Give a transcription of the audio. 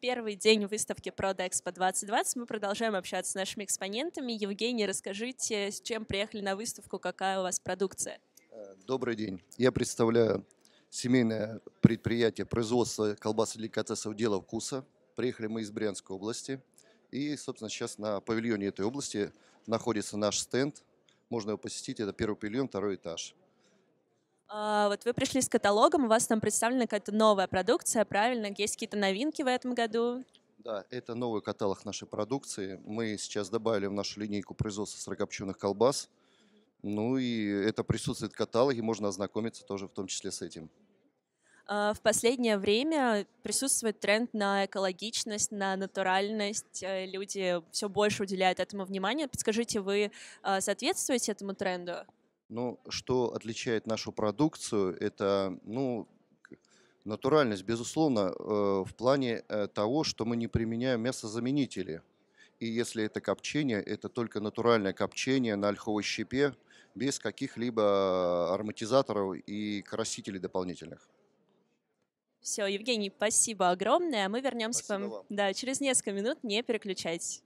первый день выставки ProDexpo 2020 мы продолжаем общаться с нашими экспонентами. Евгений, расскажите, с чем приехали на выставку, какая у вас продукция? Добрый день. Я представляю семейное предприятие производства колбас и деликатесов «Дело вкуса». Приехали мы из Брянской области. И, собственно, сейчас на павильоне этой области находится наш стенд. Можно его посетить. Это первый павильон, второй этаж. А, вот вы пришли с каталогом, у вас там представлена какая-то новая продукция, правильно? Есть какие-то новинки в этом году? Да, это новый каталог нашей продукции. Мы сейчас добавили в нашу линейку производства сырокопченых колбас. Ну и это присутствует в каталоге, можно ознакомиться тоже в том числе с этим. А, в последнее время присутствует тренд на экологичность, на натуральность. Э, люди все больше уделяют этому внимания. Подскажите, вы а, соответствуете этому тренду? Ну, что отличает нашу продукцию, это, ну, натуральность, безусловно, э, в плане э, того, что мы не применяем мясозаменители. И если это копчение, это только натуральное копчение на ольховой щепе, без каких-либо ароматизаторов и красителей дополнительных. Все, Евгений, спасибо огромное. Мы вернемся спасибо к вам, вам. Да, через несколько минут. Не переключайтесь.